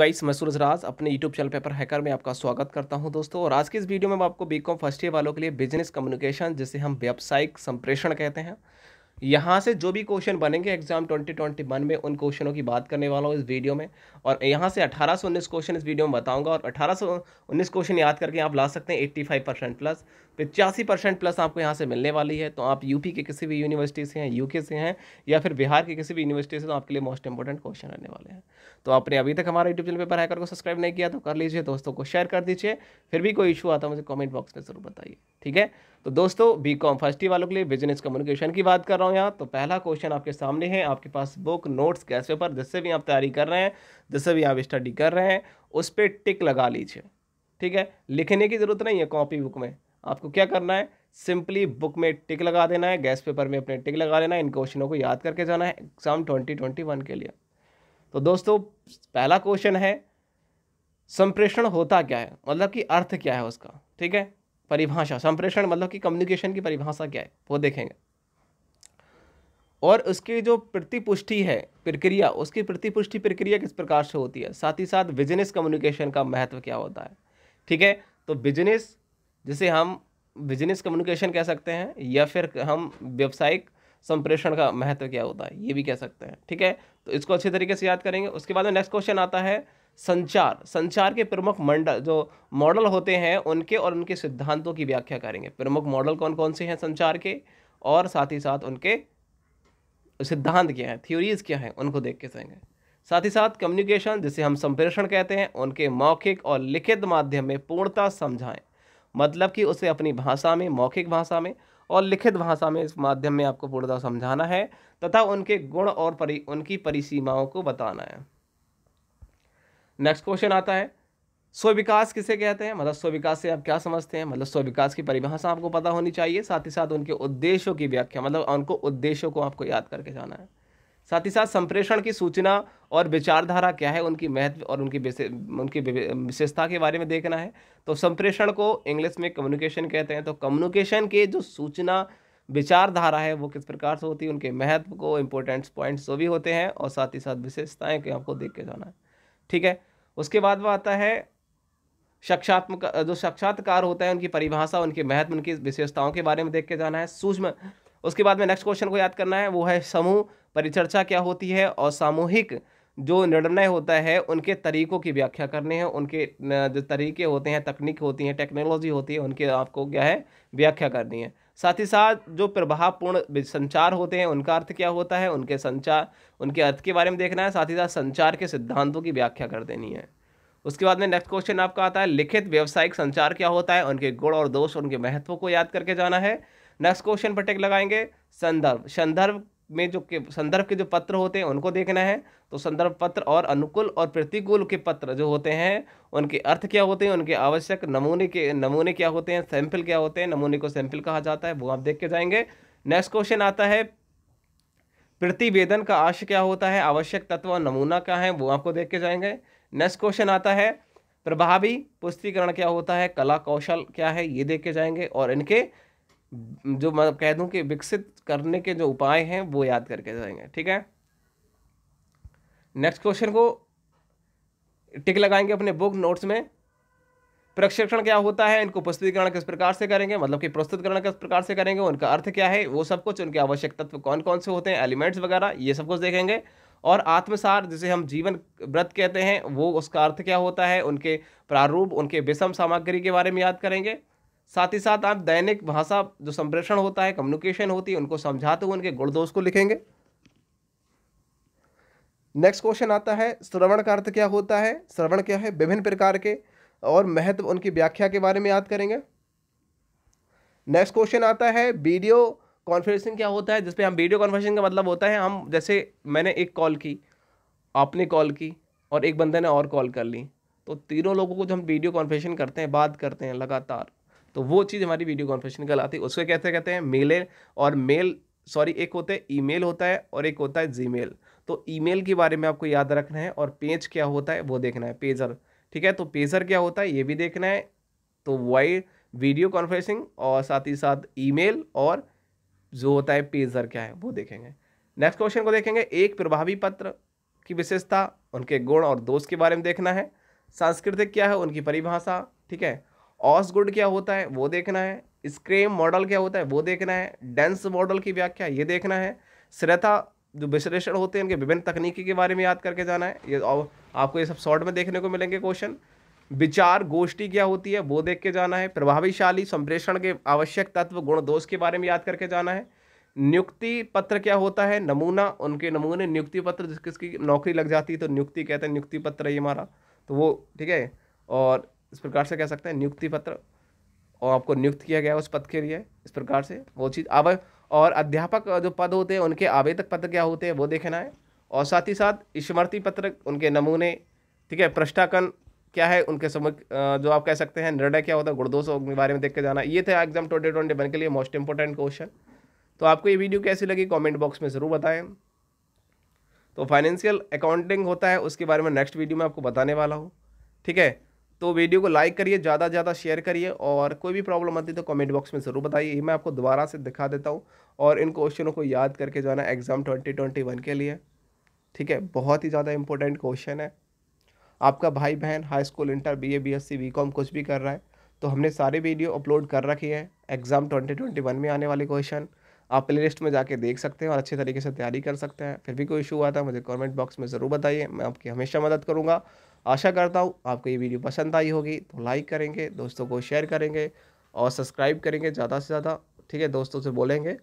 guys मैं सूरज राज अपने YouTube channel Paper hacker में आपका स्वागत करता हूं दोस्तों और आज की इस वीडियो में मैं आपको बीकॉम फर्स्ट ईयर वालों के लिए बिजनेस कम्युनिकेशन जिसे हम व्यावसायिक संप्रेषण कहते हैं यहाँ से जो भी क्वेश्चन बनेंगे एग्जाम 2021 में उन क्वेश्चनों की बात करने वाला हूँ इस वीडियो में और यहाँ से अठारह सौ उन्नीस क्वेश्चन इस वीडियो में बताऊँगा और अठारह सौ उन्नीस क्वेश्चन याद करके आप ला सकते हैं 85 परसेंट प्लस पचासी परसेंट प्लस आपको यहाँ से मिलने वाली है तो आप यूपी के किसी भी यूनिवर्सिटी से हैं यूके से हैं या फिर बिहार की किसी भी यूनिवर्सिटी से तो आपके लिए मोस्ट इंपॉर्टेंट क्वेश्चन रहने वाले हैं तो आपने अभी तक हमारे यूट्यूब चैनल पेपर हैकर को सब्सक्राइब नहीं किया तो कर लीजिए दोस्तों को शेयर कर दीजिए फिर भी कोई इशू आता है मुझे कॉमेंट बॉक्स में ज़रूर बताइए ठीक है तो दोस्तों बी कॉम फर्स्ट वालों के लिए बिजनेस कम्युनिकेशन की बात कर रहा हूँ यहाँ तो पहला क्वेश्चन आपके सामने है आपके पास बुक नोट्स गैस पेपर जिससे भी आप तैयारी कर रहे हैं जिससे भी आप स्टडी कर रहे हैं उस पर टिक लगा लीजिए ठीक है लिखने की ज़रूरत नहीं है कॉपी बुक में आपको क्या करना है सिंपली बुक में टिक लगा देना है गैस पेपर में अपने टिक लगा लेना है इन क्वेश्चनों को याद करके जाना है एग्ज़ाम ट्वेंटी ट्वेंटी वन के लिए तो दोस्तों पहला क्वेश्चन है संप्रेषण होता क्या है मतलब कि अर्थ क्या है उसका ठीक है परिभाषा संप्रेषण मतलब कि कम्युनिकेशन की परिभाषा क्या है वो देखेंगे और उसकी जो प्रतिपुष्टि है प्रक्रिया उसकी प्रतिपुष्टि प्रक्रिया किस प्रकार से होती है साथ ही साथ बिजनेस कम्युनिकेशन का महत्व क्या होता है ठीक है तो बिजनेस जिसे हम बिजनेस कम्युनिकेशन कह सकते हैं या फिर हम व्यावसायिक संप्रेषण का महत्व क्या होता है ये भी कह सकते हैं ठीक है तो इसको अच्छे तरीके से याद करेंगे उसके बाद में नेक्स्ट क्वेश्चन आता है संचार संचार के प्रमुख मंडल जो मॉडल होते हैं उनके और उनके सिद्धांतों की व्याख्या करेंगे प्रमुख मॉडल कौन कौन से हैं संचार के और साथ ही साथ उनके सिद्धांत क्या हैं थ्योरीज क्या हैं उनको देख के सहेंगे साथ ही साथ कम्युनिकेशन जिसे हम संप्रेषण कहते हैं उनके मौखिक और लिखित माध्यम में पूर्णता समझाएं मतलब कि उसे अपनी भाषा में मौखिक भाषा में और लिखित भाषा में इस माध्यम में आपको पूर्णता समझाना है तथा उनके गुण और परि उनकी परिसीमाओं को बताना है नेक्स्ट क्वेश्चन आता है स्व विकास किसे कहते हैं मतलब स्व विकास से आप क्या समझते हैं मतलब स्व विकास की परिभाषा आपको पता होनी चाहिए साथ ही साथ उनके उद्देश्यों की व्याख्या मतलब उनको उद्देश्यों को आपको याद करके जाना है साथ ही साथ संप्रेषण की सूचना और विचारधारा क्या है उनकी महत्व और उनकी उनकी विशेषता के बारे में देखना है तो संप्रेषण को इंग्लिश में कम्युनिकेशन कहते हैं तो कम्युनिकेशन के जो सूचना विचारधारा है वो किस प्रकार से होती है उनके महत्व को इम्पोर्टेंट्स पॉइंट्स जो भी होते हैं और साथ ही साथ विशेषताएँ आपको देख के जाना है ठीक है उसके बाद वह आता है साक्षात्मक जो साक्षात्कार होता है उनकी परिभाषा उनके महत्व उनकी विशेषताओं के बारे में देख के जाना है सूक्ष्म उसके बाद में नेक्स्ट क्वेश्चन को याद करना है वो है समूह परिचर्चा क्या होती है और सामूहिक जो निर्णय होता है उनके तरीक़ों की व्याख्या करनी है उनके जो तरीके होते हैं तकनीक होती हैं टेक्नोलॉजी होती है उनके आपको क्या है व्याख्या करनी है साथ ही साथ जो प्रभावपूर्ण संचार होते हैं उनका अर्थ क्या होता है उनके संचार उनके अर्थ के बारे में देखना है साथ ही साथ संचार के सिद्धांतों की व्याख्या कर देनी है उसके बाद में नेक्स्ट क्वेश्चन आपका आता है लिखित व्यावसायिक संचार क्या होता है उनके गुण और दोष उनके महत्व को याद करके जाना है नेक्स्ट क्वेश्चन पर टेक लगाएंगे संदर्भ संदर्भ में जो के संदर्भ के जो पत्र होते हैं उनको देखना है तो संदर्भ पत्र और अनुकूल और प्रतिकूल के पत्र जो होते हैं उनके अर्थ क्या होते हैं उनके आवश्यक नमूने के नमूने क्या होते हैं सैंपल क्या होते हैं नमूने को सैंपल कहा जाता है वो आप देख के जाएंगे नेक्स्ट क्वेश्चन आता है प्रतिवेदन का आश क्या होता है आवश्यक तत्व और नमूना क्या है वो आपको देख के जाएंगे नेक्स्ट क्वेश्चन आता है प्रभावी पुष्टिकरण क्या होता है कला कौशल क्या है ये देख के जाएंगे और इनके जो मतलब कह दूं कि विकसित करने के जो उपाय हैं वो याद करके जाएंगे ठीक है नेक्स्ट क्वेश्चन को टिक लगाएंगे अपने बुक नोट्स में प्रक्षेपण क्या होता है इनको प्रस्तुतिकरण किस प्रकार से करेंगे मतलब कि प्रस्तुतकरण किस प्रकार से करेंगे उनका अर्थ क्या है वो सब कुछ उनके आवश्यक तत्व कौन कौन से होते हैं एलिमेंट्स वगैरह ये सब कुछ देखेंगे और आत्मसार जिसे हम जीवन व्रत कहते हैं वो उसका अर्थ क्या होता है उनके प्रारूप उनके विषम सामग्री के बारे में याद करेंगे साथ ही साथ आप दैनिक भाषा जो संप्रेषण होता है कम्युनिकेशन होती है उनको समझाते हुए उनके गुण दोष को लिखेंगे नेक्स्ट क्वेश्चन आता है श्रवण का अर्थ क्या होता है श्रवण क्या है विभिन्न प्रकार के और महत्व उनकी व्याख्या के बारे में याद करेंगे नेक्स्ट क्वेश्चन आता है वीडियो कॉन्फ्रेंसिंग क्या होता है जिसपे हम वीडियो कॉन्फ्रेंसिंग का मतलब होता है हम जैसे मैंने एक कॉल की आपने कॉल की और एक बंदे ने और कॉल कर ली तो तीनों लोगों को जब हम वीडियो कॉन्फ्रेंसिंग करते हैं बात करते हैं लगातार तो वो चीज़ हमारी वीडियो कॉन्फ्रेंसिंग कहलाती है उसको कहते कहते हैं मेले और मेल सॉरी एक होता है ई होता है और एक होता है जी तो ई के बारे में आपको याद रखना है और पेज क्या होता है वो देखना है पेजर ठीक है तो पेजर क्या होता है ये भी देखना है तो वाई वीडियो कॉन्फ्रेंसिंग और साथ ही साथ ईमेल और जो होता है पेजर क्या है वो देखेंगे नेक्स्ट क्वेश्चन को देखेंगे एक प्रभावी पत्र की विशेषता उनके गुण और दोष के बारे में देखना है सांस्कृतिक क्या है उनकी परिभाषा ठीक है ऑस गुड क्या होता है वो देखना है स्क्रेम मॉडल क्या होता है वो देखना है डेंस मॉडल की व्याख्या ये देखना है श्रेता जो विश्लेषण होते हैं इनके विभिन्न तकनीकी के बारे में याद करके जाना है ये आपको ये सब शॉर्ट में देखने को मिलेंगे क्वेश्चन विचार गोष्ठी क्या होती है वो देख के जाना है प्रभावशाली संप्रेषण के आवश्यक तत्व गुण दोष के बारे में याद करके जाना है नियुक्ति पत्र क्या होता है नमूना उनके नमूने नियुक्ति पत्र जिस किसकी नौकरी लग जाती है तो नियुक्ति कहते हैं नियुक्ति पत्र है ये हमारा तो वो ठीक है और इस प्रकार से कह सकते हैं नियुक्ति पत्र और आपको नियुक्त किया गया उस पद के लिए इस प्रकार से वो चीज़ अब और अध्यापक जो पद होते हैं उनके आवेदक पत्र क्या होते हैं वो देखना है और साथ ही साथ स्मृति पत्र उनके नमूने ठीक है प्रष्टाकन क्या है उनके समय जो आप कह सकते हैं निर्णय क्या होता है गुड़दोष के बारे में देख के जाना ये थे एग्जाम ट्वेंटी ट्वेंटी वन के लिए मोस्ट इंपॉर्टेंट क्वेश्चन तो आपको ये वीडियो कैसी लगी कमेंट बॉक्स में ज़रूर बताएं तो फाइनेंशियल अकाउंटिंग होता है उसके बारे में नेक्स्ट वीडियो में आपको बताने वाला हूँ ठीक है तो वीडियो को लाइक करिए ज़्यादा से ज़्यादा शेयर करिए और कोई भी प्रॉब्लम आती तो कमेंट बॉक्स में ज़रूर बताइए ये मैं आपको दोबारा से दिखा देता हूँ और इन क्वेश्चनों को याद करके जाना एग्ज़ाम ट्वेंटी ट्वेंटी वन के लिए ठीक है बहुत ही ज़्यादा इंपॉर्टेंट क्वेश्चन है आपका भाई बहन high school inter B A B S C B com कुछ भी कर रहा है तो हमने सारे वीडियो अपलोड कर रखी है एग्ज़ाम ट्वेंटी ट्वेंटी वन में आने वाले क्वेश्चन आप प्ले लिस्ट में जाके देख सकते हैं और अच्छे तरीके से तैयारी कर सकते हैं फिर भी कोई इशू आता है मुझे कमेंट बॉक्स में ज़रूर बताइए मैं आपकी हमेशा मदद करूँगा आशा करता हूँ आपको ये वीडियो पसंद आई होगी तो लाइक करेंगे दोस्तों को शेयर करेंगे और सब्सक्राइब करेंगे ज़्यादा से ज़्यादा ठीक है दोस्तों से बोलेंगे